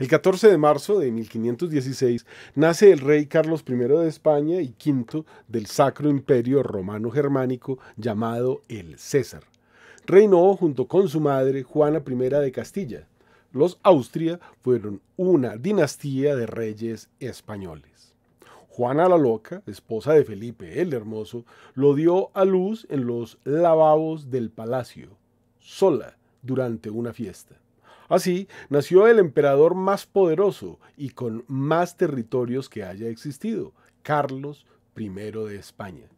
El 14 de marzo de 1516 nace el rey Carlos I de España y V del Sacro Imperio Romano Germánico llamado el César. Reinó junto con su madre Juana I de Castilla. Los Austria fueron una dinastía de reyes españoles. Juana la Loca, esposa de Felipe el Hermoso, lo dio a luz en los lavabos del palacio, sola, durante una fiesta. Así nació el emperador más poderoso y con más territorios que haya existido, Carlos I de España.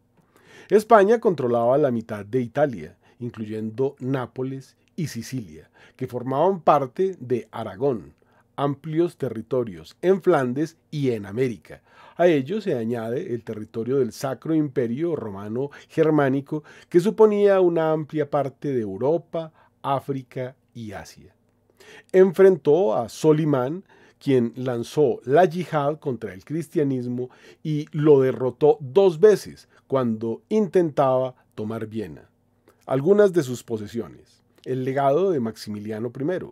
España controlaba la mitad de Italia, incluyendo Nápoles y Sicilia, que formaban parte de Aragón, amplios territorios en Flandes y en América. A ello se añade el territorio del Sacro Imperio Romano Germánico, que suponía una amplia parte de Europa, África y Asia. Enfrentó a Solimán, quien lanzó la yihad contra el cristianismo y lo derrotó dos veces cuando intentaba tomar Viena. Algunas de sus posesiones, el legado de Maximiliano I,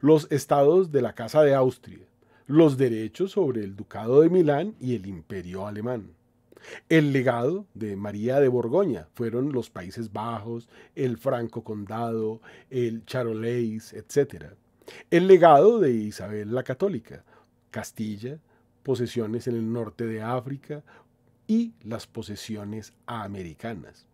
los estados de la Casa de Austria, los derechos sobre el Ducado de Milán y el Imperio Alemán. El legado de María de Borgoña fueron los Países Bajos, el Franco Condado, el Charolais, etc. El legado de Isabel la Católica, Castilla, posesiones en el norte de África y las posesiones americanas.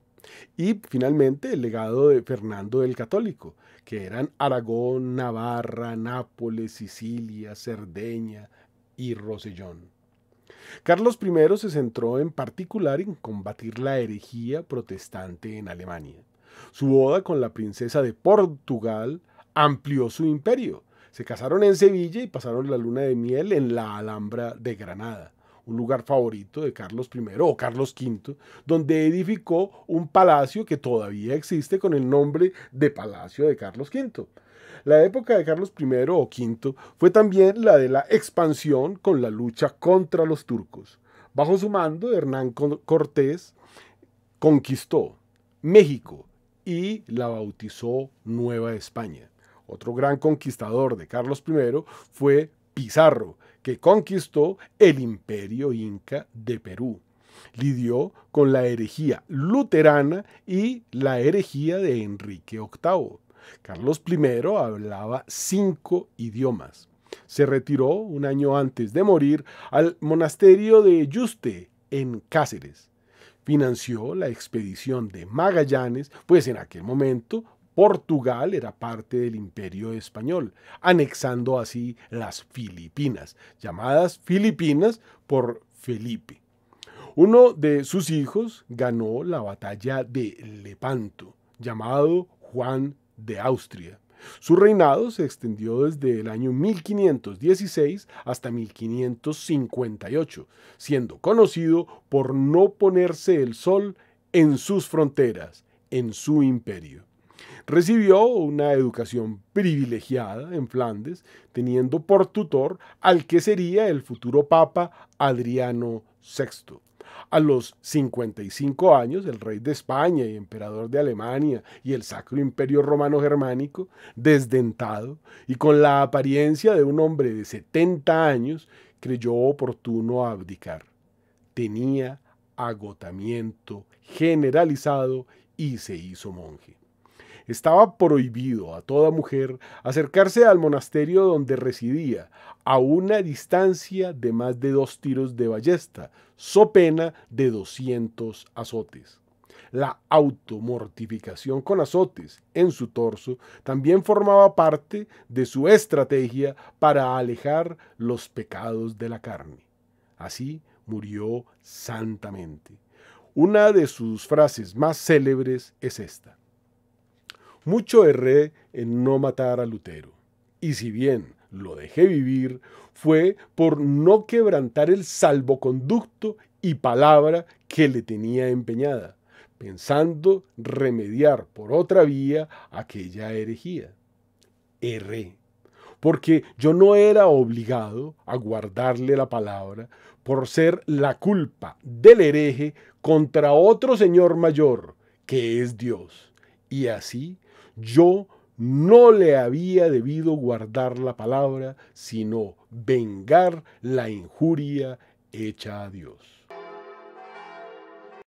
Y finalmente el legado de Fernando el Católico, que eran Aragón, Navarra, Nápoles, Sicilia, Cerdeña y Rosellón. Carlos I se centró en particular en combatir la herejía protestante en Alemania. Su boda con la princesa de Portugal amplió su imperio. Se casaron en Sevilla y pasaron la luna de miel en la Alhambra de Granada, un lugar favorito de Carlos I o Carlos V, donde edificó un palacio que todavía existe con el nombre de Palacio de Carlos V. La época de Carlos I o V fue también la de la expansión con la lucha contra los turcos. Bajo su mando, Hernán Cortés conquistó México y la bautizó Nueva España. Otro gran conquistador de Carlos I fue Pizarro, que conquistó el imperio inca de Perú. Lidió con la herejía luterana y la herejía de Enrique VIII. Carlos I hablaba cinco idiomas. Se retiró un año antes de morir al monasterio de Yuste, en Cáceres. Financió la expedición de Magallanes, pues en aquel momento Portugal era parte del imperio español, anexando así las Filipinas, llamadas Filipinas por Felipe. Uno de sus hijos ganó la batalla de Lepanto, llamado Juan de Austria. Su reinado se extendió desde el año 1516 hasta 1558, siendo conocido por no ponerse el sol en sus fronteras, en su imperio. Recibió una educación privilegiada en Flandes, teniendo por tutor al que sería el futuro Papa Adriano VI. A los 55 años, el rey de España y emperador de Alemania y el Sacro Imperio Romano Germánico, desdentado y con la apariencia de un hombre de 70 años, creyó oportuno abdicar. Tenía agotamiento generalizado y se hizo monje. Estaba prohibido a toda mujer acercarse al monasterio donde residía, a una distancia de más de dos tiros de ballesta, so pena de 200 azotes. La automortificación con azotes en su torso también formaba parte de su estrategia para alejar los pecados de la carne. Así murió santamente. Una de sus frases más célebres es esta. Mucho erré en no matar a Lutero. Y si bien lo dejé vivir, fue por no quebrantar el salvoconducto y palabra que le tenía empeñada, pensando remediar por otra vía aquella herejía. Erré, porque yo no era obligado a guardarle la palabra por ser la culpa del hereje contra otro señor mayor, que es Dios, y así yo no le había debido guardar la palabra, sino vengar la injuria hecha a Dios.